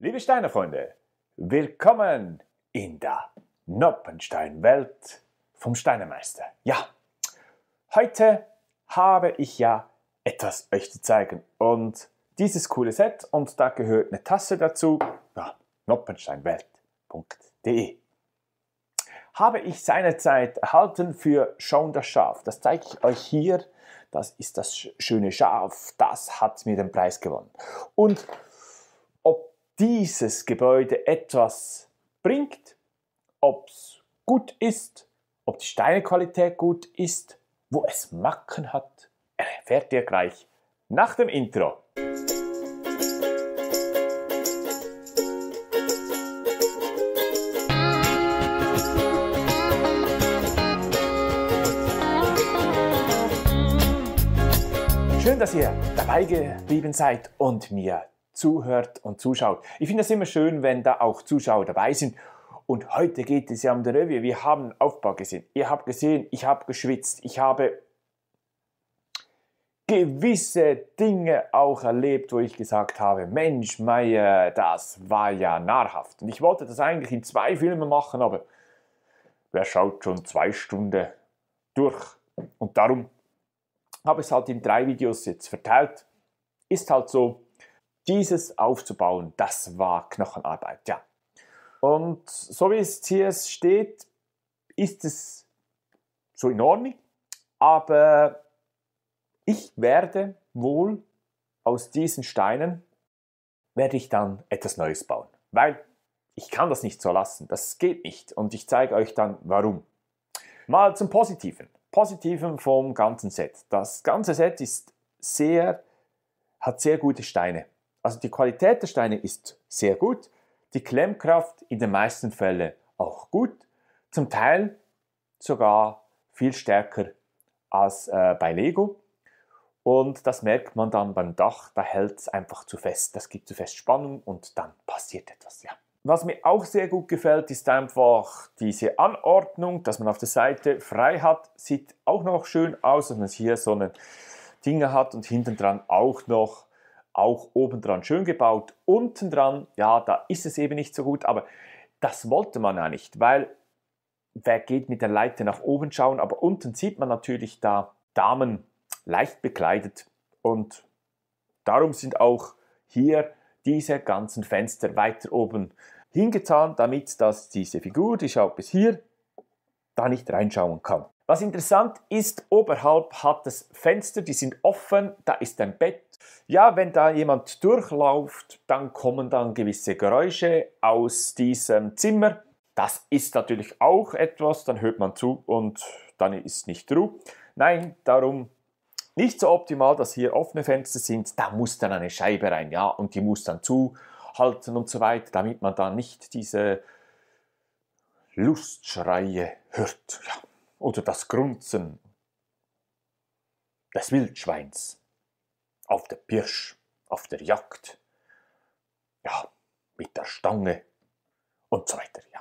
Liebe Steinerfreunde, willkommen in der Noppenstein-Welt vom Steinermeister. Ja, heute habe ich ja etwas euch zu zeigen und dieses coole Set und da gehört eine Tasse dazu, ja, noppensteinwelt.de habe ich seinerzeit erhalten für Schon das Schaf. Das zeige ich euch hier. Das ist das schöne Schaf. Das hat mir den Preis gewonnen. Und dieses Gebäude etwas bringt, ob es gut ist, ob die Steinequalität gut ist, wo es Macken hat, erfährt ihr gleich nach dem Intro. Schön, dass ihr dabei geblieben seid und mir zuhört und zuschaut. Ich finde es immer schön, wenn da auch Zuschauer dabei sind. Und heute geht es ja um den Revue. Wir haben einen Aufbau gesehen. Ihr habt gesehen, ich habe geschwitzt. Ich habe gewisse Dinge auch erlebt, wo ich gesagt habe, Mensch, Meier, das war ja nahrhaft. Und ich wollte das eigentlich in zwei Filmen machen, aber wer schaut schon zwei Stunden durch? Und darum habe ich es halt in drei Videos jetzt verteilt. Ist halt so, dieses aufzubauen, das war Knochenarbeit, ja. Und so wie es hier steht, ist es so in Ordnung, aber ich werde wohl aus diesen Steinen, werde ich dann etwas Neues bauen, weil ich kann das nicht so lassen, das geht nicht und ich zeige euch dann warum. Mal zum Positiven, Positiven vom ganzen Set. Das ganze Set ist sehr, hat sehr gute Steine also die Qualität der Steine ist sehr gut, die Klemmkraft in den meisten Fällen auch gut, zum Teil sogar viel stärker als äh, bei Lego. Und das merkt man dann beim Dach, da hält es einfach zu fest. Das gibt zu fest Spannung und dann passiert etwas, ja. Was mir auch sehr gut gefällt, ist einfach diese Anordnung, dass man auf der Seite frei hat. Sieht auch noch schön aus, dass man hier so eine Dinge hat und hinten dran auch noch auch obendran schön gebaut. Unten dran, ja, da ist es eben nicht so gut, aber das wollte man ja nicht, weil wer geht mit der Leiter nach oben schauen, aber unten sieht man natürlich da Damen leicht bekleidet und darum sind auch hier diese ganzen Fenster weiter oben hingetan, damit dass diese Figur, die schaut bis hier, da nicht reinschauen kann. Was interessant ist, oberhalb hat es Fenster, die sind offen, da ist ein Bett, ja, wenn da jemand durchläuft, dann kommen dann gewisse Geräusche aus diesem Zimmer. Das ist natürlich auch etwas, dann hört man zu und dann ist nicht Ruhe. Nein, darum nicht so optimal, dass hier offene Fenster sind. Da muss dann eine Scheibe rein, ja, und die muss dann zuhalten und so weiter, damit man da nicht diese Lustschreie hört, ja, oder das Grunzen des Wildschweins auf der Pirsch, auf der Jagd, ja, mit der Stange und so weiter. Ja.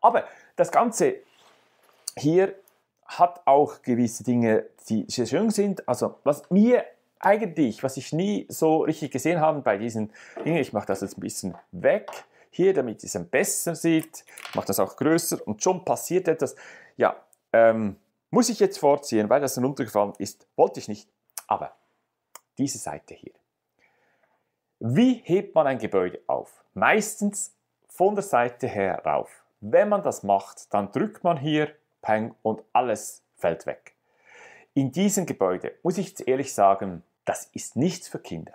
Aber das Ganze hier hat auch gewisse Dinge, die sehr schön sind. Also was mir eigentlich, was ich nie so richtig gesehen habe bei diesen Dingen, ich mache das jetzt ein bisschen weg hier, damit ihr es besser seht, ich mache das auch größer und schon passiert etwas. Ja, ähm, muss ich jetzt vorziehen, weil das runtergefallen ist, wollte ich nicht, aber diese Seite hier. Wie hebt man ein Gebäude auf? Meistens von der Seite her rauf. Wenn man das macht, dann drückt man hier, peng, und alles fällt weg. In diesem Gebäude muss ich jetzt ehrlich sagen, das ist nichts für Kinder.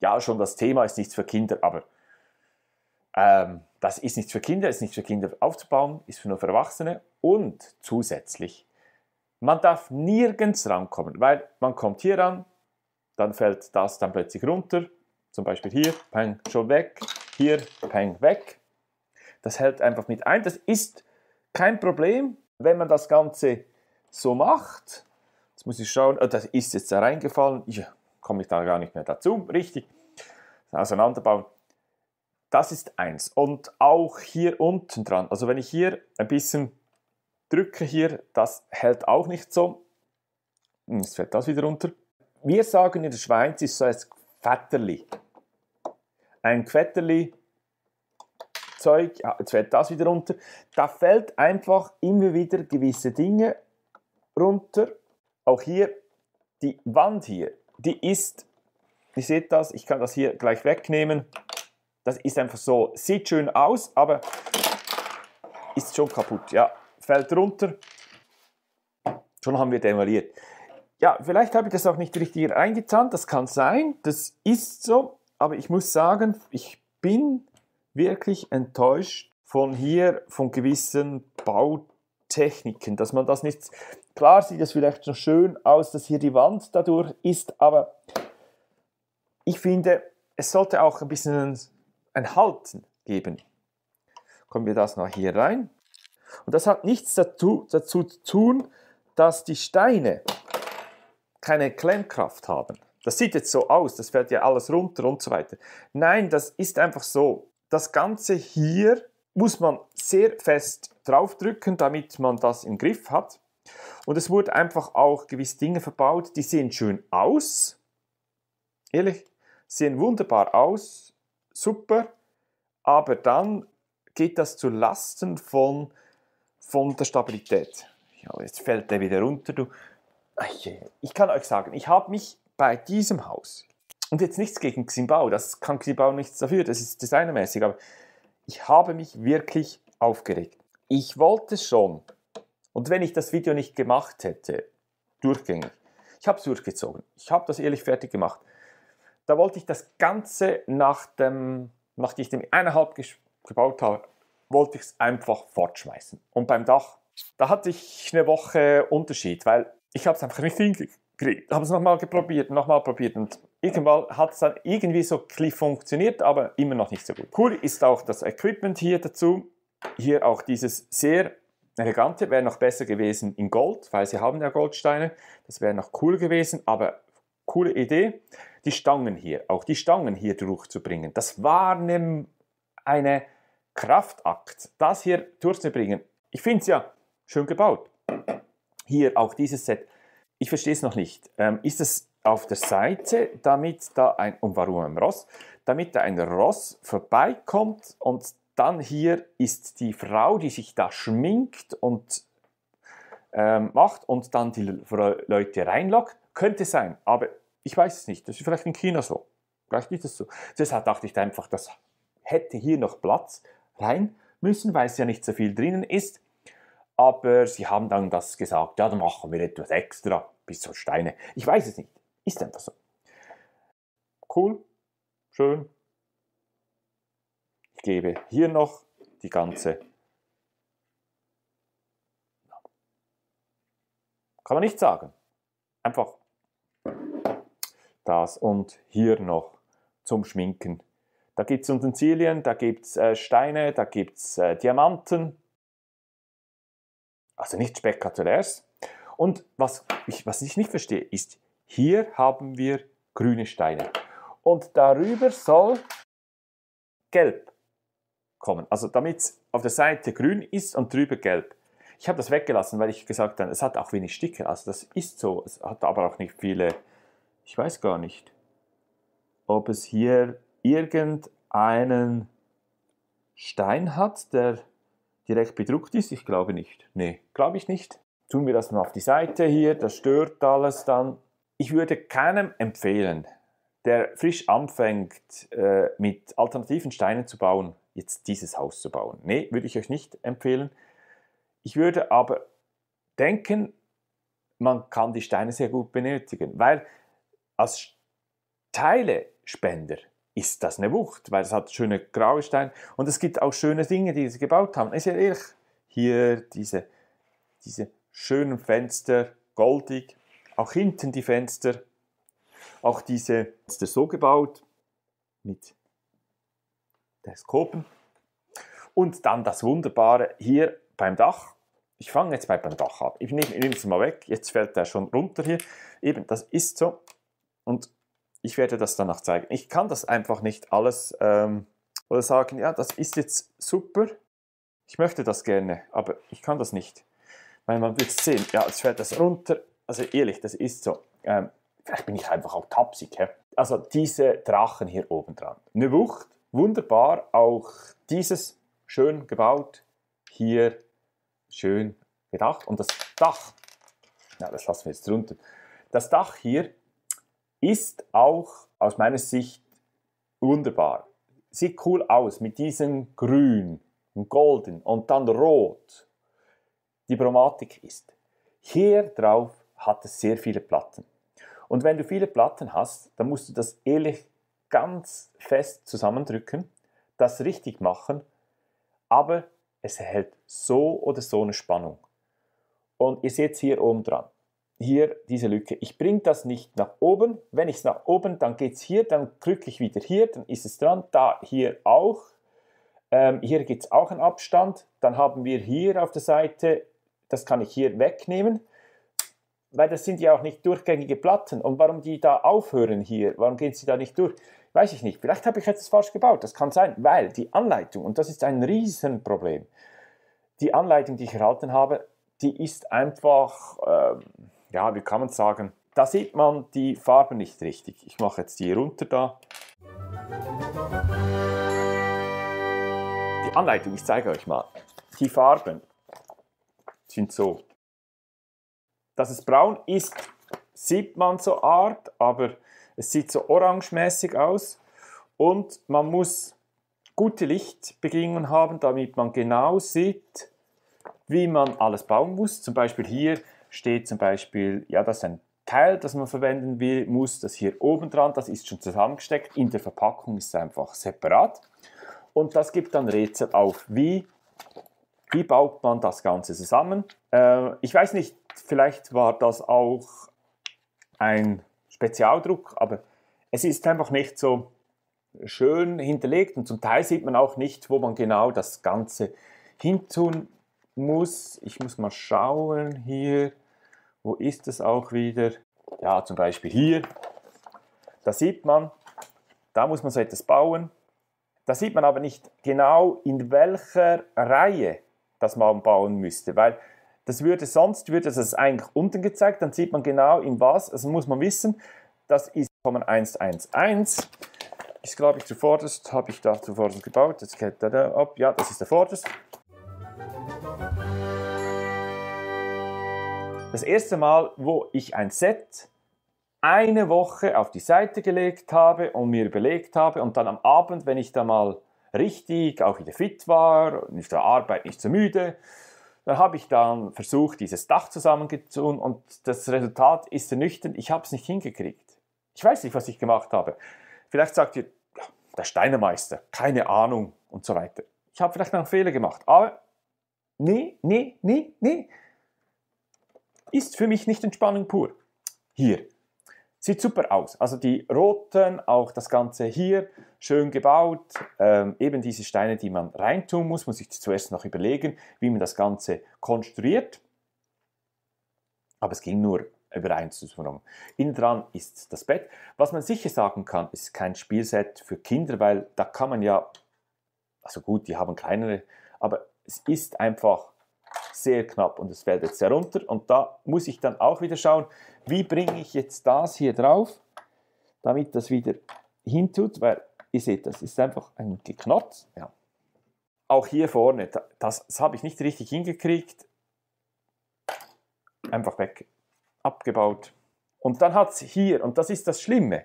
Ja, schon das Thema ist nichts für Kinder, aber ähm, das ist nichts für Kinder, ist nichts für Kinder aufzubauen, ist für nur für Erwachsene und zusätzlich, man darf nirgends rankommen, weil man kommt hier ran, dann fällt das dann plötzlich runter. Zum Beispiel hier, peng, schon weg, hier, peng, weg. Das hält einfach mit ein. Das ist kein Problem, wenn man das Ganze so macht. Jetzt muss ich schauen, oh, das ist jetzt da reingefallen. Ja, komme ich da gar nicht mehr dazu. Richtig. Auseinanderbauen. Das ist eins. Und auch hier unten dran. Also wenn ich hier ein bisschen drücke, hier, das hält auch nicht so. Hm, jetzt fällt das wieder runter wir sagen in der Schweiz, ist so ein Fetterli. Ein Fetterli Zeug, ja, ah, jetzt fällt das wieder runter. Da fällt einfach immer wieder gewisse Dinge runter. Auch hier, die Wand hier, die ist, ihr seht das, ich kann das hier gleich wegnehmen. Das ist einfach so, sieht schön aus, aber ist schon kaputt, ja. Fällt runter, schon haben wir demoliert ja, vielleicht habe ich das auch nicht richtig eingezahnt, das kann sein, das ist so, aber ich muss sagen, ich bin wirklich enttäuscht von hier, von gewissen Bautechniken, dass man das nicht, klar sieht es vielleicht schon schön aus, dass hier die Wand dadurch ist, aber ich finde, es sollte auch ein bisschen ein Halten geben. Kommen wir das noch hier rein. Und das hat nichts dazu, dazu zu tun, dass die Steine keine Klemmkraft haben. Das sieht jetzt so aus, das fällt ja alles runter und so weiter. Nein, das ist einfach so. Das Ganze hier muss man sehr fest draufdrücken, damit man das im Griff hat. Und es wurden einfach auch gewisse Dinge verbaut, die sehen schön aus. Ehrlich, sehen wunderbar aus, super. Aber dann geht das zu Lasten von, von der Stabilität. Ja, jetzt fällt der wieder runter, du. Ich kann euch sagen, ich habe mich bei diesem Haus, und jetzt nichts gegen Ximbao, das kann Ximbao nichts dafür, das ist designermäßig, aber ich habe mich wirklich aufgeregt. Ich wollte schon, und wenn ich das Video nicht gemacht hätte, durchgängig, ich habe es durchgezogen, ich habe das ehrlich fertig gemacht, da wollte ich das Ganze nach dem, nachdem ich dem eineinhalb gebaut habe, wollte ich es einfach fortschmeißen. Und beim Dach, da hatte ich eine Woche Unterschied, weil ich habe es einfach nicht hingekriegt. Habe es nochmal probiert, nochmal probiert und irgendwann hat es dann irgendwie so funktioniert, aber immer noch nicht so gut. Cool ist auch das Equipment hier dazu. Hier auch dieses sehr elegante, wäre noch besser gewesen in Gold, weil sie haben ja Goldsteine. Das wäre noch cool gewesen, aber coole Idee. Die Stangen hier, auch die Stangen hier durchzubringen, das war eine Kraftakt, das hier durchzubringen. Ich finde es ja schön gebaut. Hier auch dieses Set. Ich verstehe es noch nicht. Ähm, ist es auf der Seite, damit da ein, und warum ein Ross? Damit da ein Ross vorbeikommt und dann hier ist die Frau, die sich da schminkt und ähm, macht und dann die Leute reinlockt. Könnte sein, aber ich weiß es nicht. Das ist vielleicht in China so. Vielleicht ist es so. Deshalb dachte ich einfach, das hätte hier noch Platz rein müssen, weil es ja nicht so viel drinnen ist aber sie haben dann das gesagt, ja, dann machen wir etwas extra, bis zur Steine. Ich weiß es nicht. Ist einfach so. Cool, schön. Ich gebe hier noch die ganze. Kann man nicht sagen. Einfach das und hier noch zum Schminken. Da gibt es Utensilien, da gibt es äh, Steine, da gibt es äh, Diamanten also nichts Spektakuläres. Und was ich, was ich nicht verstehe, ist, hier haben wir grüne Steine. Und darüber soll gelb kommen. Also damit es auf der Seite grün ist und drüber gelb. Ich habe das weggelassen, weil ich gesagt habe, es hat auch wenig Sticke. Also das ist so. Es hat aber auch nicht viele. Ich weiß gar nicht, ob es hier irgendeinen Stein hat, der direkt bedruckt ist? Ich glaube nicht. Nee, glaube ich nicht. Tun wir das mal auf die Seite hier, das stört alles dann. Ich würde keinem empfehlen, der frisch anfängt, äh, mit alternativen Steinen zu bauen, jetzt dieses Haus zu bauen. Nee, würde ich euch nicht empfehlen. Ich würde aber denken, man kann die Steine sehr gut benötigen, weil als Teilespender ist das eine Wucht, weil es hat schöne graue Steine und es gibt auch schöne Dinge, die sie gebaut haben. Ist ja ehrlich, hier diese, diese schönen Fenster, goldig, auch hinten die Fenster, auch diese Fenster so gebaut mit Teleskopen. Und dann das Wunderbare hier beim Dach. Ich fange jetzt mal beim Dach ab. Ich nehme es mal weg, jetzt fällt er schon runter hier. Eben, das ist so. Und ich werde das danach zeigen. Ich kann das einfach nicht alles ähm, oder sagen, ja, das ist jetzt super. Ich möchte das gerne, aber ich kann das nicht. Weil man wird sehen, ja, jetzt fällt das runter. Also ehrlich, das ist so. Ähm, vielleicht bin ich einfach auch tapsig. He? Also diese Drachen hier oben dran. Eine Wucht, wunderbar. Auch dieses schön gebaut. Hier schön gedacht. Und das Dach, na, das lassen wir jetzt runter. Das Dach hier ist auch aus meiner Sicht wunderbar. Sieht cool aus mit diesem Grün und Golden und dann Rot. Die Bromatik ist, hier drauf hat es sehr viele Platten. Und wenn du viele Platten hast, dann musst du das ehrlich ganz fest zusammendrücken, das richtig machen, aber es erhält so oder so eine Spannung. Und ihr seht es hier oben dran hier diese Lücke. Ich bringe das nicht nach oben. Wenn ich es nach oben, dann geht es hier, dann drücke ich wieder hier, dann ist es dran. Da, hier auch. Ähm, hier gibt es auch einen Abstand. Dann haben wir hier auf der Seite, das kann ich hier wegnehmen, weil das sind ja auch nicht durchgängige Platten. Und warum die da aufhören hier? Warum gehen sie da nicht durch? Weiß ich nicht. Vielleicht habe ich jetzt falsch gebaut. Das kann sein, weil die Anleitung, und das ist ein Riesenproblem, die Anleitung, die ich erhalten habe, die ist einfach... Ähm, ja, wie kann man sagen, da sieht man die Farben nicht richtig. Ich mache jetzt die runter da. Die Anleitung, ich zeige euch mal. Die Farben sind so. Dass es braun ist, sieht man so art, aber es sieht so orangemäßig aus. Und man muss gute Lichtbedingungen haben, damit man genau sieht, wie man alles bauen muss. Zum Beispiel hier steht zum Beispiel, ja, das ist ein Teil, das man verwenden will, muss das hier oben dran, das ist schon zusammengesteckt, in der Verpackung ist es einfach separat. Und das gibt dann Rätsel auf, wie, wie baut man das Ganze zusammen. Äh, ich weiß nicht, vielleicht war das auch ein Spezialdruck, aber es ist einfach nicht so schön hinterlegt und zum Teil sieht man auch nicht, wo man genau das Ganze hin tun muss. Ich muss mal schauen hier. Wo ist es auch wieder? Ja, zum Beispiel hier. Da sieht man, da muss man so etwas bauen. Da sieht man aber nicht genau, in welcher Reihe das man bauen müsste, weil das würde sonst würde es eigentlich unten gezeigt, dann sieht man genau in was. Also muss man wissen, das ist 111. Ist glaube ich zuvorderst, habe ich da zuvorderst gebaut. Jetzt geht da ab. Ja, das ist der vorderste. das erste Mal, wo ich ein Set eine Woche auf die Seite gelegt habe und mir überlegt habe und dann am Abend, wenn ich da mal richtig auch wieder fit war, nicht zur Arbeit, nicht zu müde, dann habe ich dann versucht, dieses Dach zusammenzutun und das Resultat ist ernüchternd, ich habe es nicht hingekriegt. Ich weiß nicht, was ich gemacht habe. Vielleicht sagt ihr, ja, der Steinemeister, keine Ahnung und so weiter. Ich habe vielleicht noch einen Fehler gemacht, aber nie, nie, nie, nie ist für mich nicht Entspannung pur. Hier. Sieht super aus. Also die roten, auch das Ganze hier, schön gebaut. Ähm, eben diese Steine, die man reintun muss, muss ich zuerst noch überlegen, wie man das Ganze konstruiert. Aber es ging nur über eins Übereinstimmung. Innen dran ist das Bett. Was man sicher sagen kann, ist kein Spielset für Kinder, weil da kann man ja, also gut, die haben kleinere, aber es ist einfach sehr knapp und es fällt jetzt herunter. Und da muss ich dann auch wieder schauen, wie bringe ich jetzt das hier drauf, damit das wieder hintut, weil ihr seht, das ist einfach ein Geknotz. Ja. Auch hier vorne, das, das habe ich nicht richtig hingekriegt. Einfach weg, abgebaut. Und dann hat es hier, und das ist das Schlimme,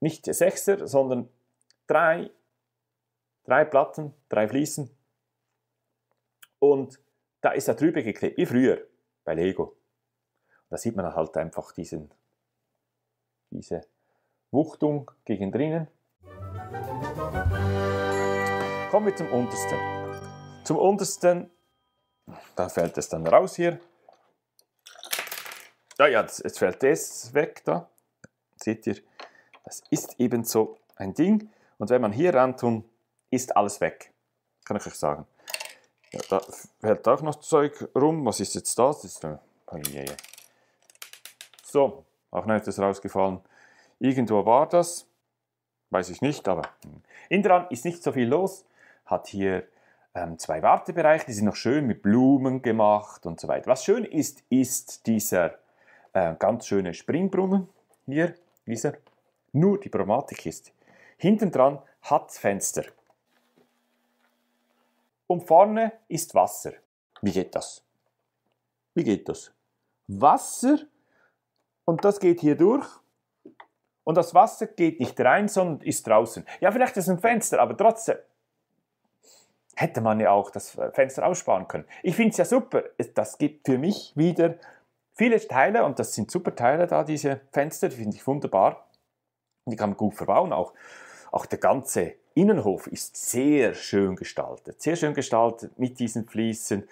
nicht der Sechser, sondern drei, drei Platten, drei Fliesen, und da ist er drüber geklebt, wie früher bei Lego. Und da sieht man halt einfach diesen, diese Wuchtung gegen drinnen. Kommen wir zum untersten. Zum untersten, da fällt es dann raus hier. Ja, ja, jetzt fällt das weg da. Seht ihr, das ist eben so ein Ding. Und wenn man hier ran tun, ist alles weg. Kann ich euch sagen. Ja, da fällt auch noch Zeug rum. Was ist jetzt das? das ist, äh, oh so, auch noch etwas rausgefallen. Irgendwo war das. Weiß ich nicht, aber hm. Indran ist nicht so viel los. Hat hier ähm, zwei Wartebereiche, die sind noch schön mit Blumen gemacht und so weiter. Was schön ist, ist dieser äh, ganz schöne Springbrunnen hier, dieser. Nur die Problematik ist, hinten dran hat Fenster und vorne ist Wasser. Wie geht das? Wie geht das? Wasser und das geht hier durch und das Wasser geht nicht rein, sondern ist draußen. Ja, vielleicht ist ein Fenster, aber trotzdem hätte man ja auch das äh, Fenster aussparen können. Ich finde es ja super. Das gibt für mich wieder viele Teile und das sind super Teile da, diese Fenster, die finde ich wunderbar. Die kann man gut verbauen auch. Auch der ganze Innenhof ist sehr schön gestaltet. Sehr schön gestaltet mit diesen Fliesen.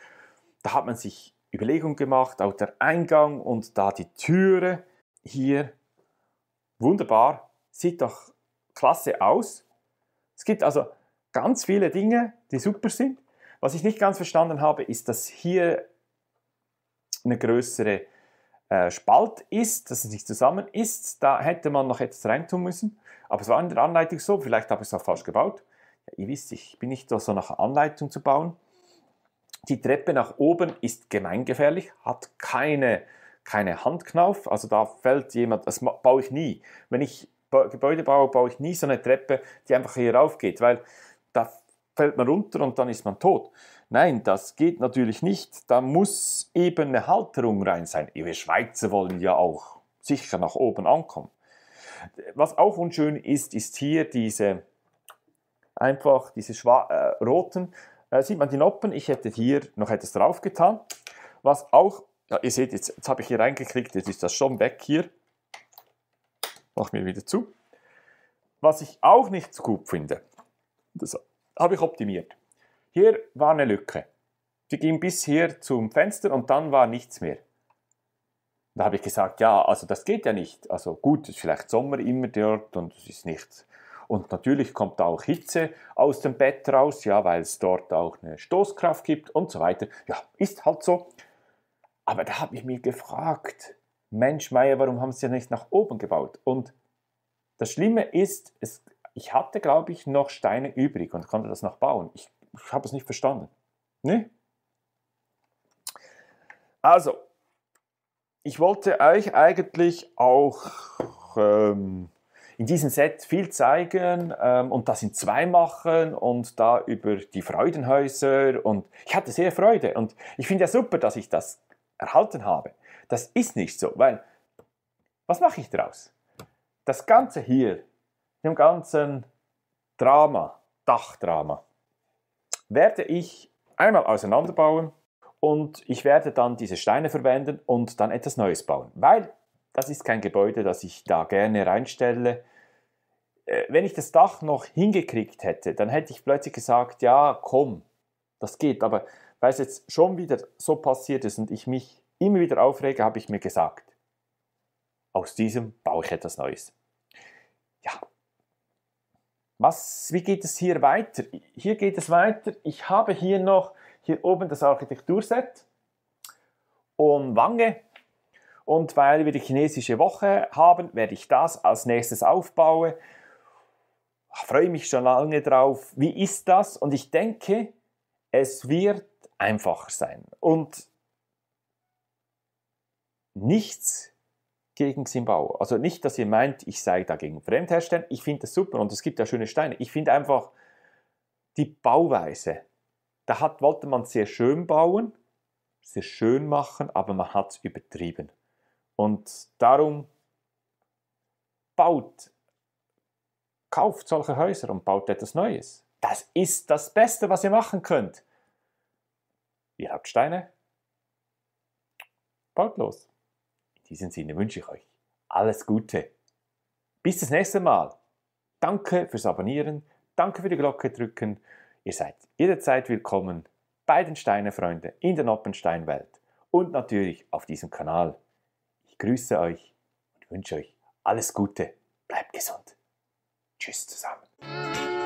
Da hat man sich Überlegungen gemacht, auch der Eingang und da die Türe hier. Wunderbar, sieht doch klasse aus. Es gibt also ganz viele Dinge, die super sind. Was ich nicht ganz verstanden habe, ist, dass hier eine größere äh, Spalt ist, dass es nicht zusammen ist. Da hätte man noch etwas reintun müssen. Aber es war in der Anleitung so, vielleicht habe ich es auch falsch gebaut. Ja, ihr wisst, ich bin nicht so nach Anleitung zu bauen. Die Treppe nach oben ist gemeingefährlich, hat keine, keine Handknauf, also da fällt jemand, das baue ich nie. Wenn ich Gebäude baue, baue ich nie so eine Treppe, die einfach hier rauf geht, weil da fällt man runter und dann ist man tot. Nein, das geht natürlich nicht. Da muss eben eine Halterung rein sein. Wir Schweizer wollen ja auch sicher nach oben ankommen. Was auch unschön ist, ist hier diese einfach diese äh, roten. Äh, sieht man die Noppen? Ich hätte hier noch etwas drauf getan. Was auch, ja, ihr seht, jetzt, jetzt habe ich hier reingeklickt, jetzt ist das schon weg hier. Mach mir wieder zu. Was ich auch nicht so gut finde, das habe ich optimiert. Hier war eine Lücke. Die ging bis hier zum Fenster und dann war nichts mehr. Da habe ich gesagt, ja, also das geht ja nicht. Also gut, es ist vielleicht Sommer immer dort und es ist nichts. Und natürlich kommt auch Hitze aus dem Bett raus, ja, weil es dort auch eine Stoßkraft gibt und so weiter. Ja, ist halt so. Aber da habe ich mir gefragt, Mensch, Meier, warum haben sie ja nicht nach oben gebaut? Und das Schlimme ist, es, ich hatte, glaube ich, noch Steine übrig und konnte das noch bauen. Ich ich habe es nicht verstanden. Ne? Also, ich wollte euch eigentlich auch ähm, in diesem Set viel zeigen ähm, und das in zwei machen und da über die Freudenhäuser und ich hatte sehr Freude und ich finde ja super, dass ich das erhalten habe. Das ist nicht so, weil was mache ich daraus? Das Ganze hier, dem ganzen Drama, Dachdrama, werde ich einmal auseinanderbauen und ich werde dann diese Steine verwenden und dann etwas Neues bauen, weil das ist kein Gebäude, das ich da gerne reinstelle. Äh, wenn ich das Dach noch hingekriegt hätte, dann hätte ich plötzlich gesagt, ja, komm, das geht. Aber weil es jetzt schon wieder so passiert ist und ich mich immer wieder aufrege, habe ich mir gesagt, aus diesem baue ich etwas Neues. Was, wie geht es hier weiter? Hier geht es weiter. Ich habe hier noch hier oben das Architekturset und Wange. Und weil wir die chinesische Woche haben, werde ich das als nächstes aufbauen. Ich freue mich schon lange drauf. Wie ist das? Und ich denke, es wird einfacher sein. Und nichts gegen Zimbabwe. Also nicht, dass ihr meint, ich sei dagegen Fremdherstellen. Ich finde das super und es gibt ja schöne Steine. Ich finde einfach die Bauweise. Da hat, wollte man sehr schön bauen, sehr schön machen, aber man hat es übertrieben. Und darum baut, kauft solche Häuser und baut etwas Neues. Das ist das Beste, was ihr machen könnt. Ihr habt Steine, baut los diesem Sinne wünsche ich euch alles Gute. Bis das nächste Mal. Danke fürs Abonnieren, danke für die Glocke drücken. Ihr seid jederzeit willkommen bei den Steinefreunden in der Noppensteinwelt und natürlich auf diesem Kanal. Ich grüße euch und wünsche euch alles Gute. Bleibt gesund. Tschüss zusammen.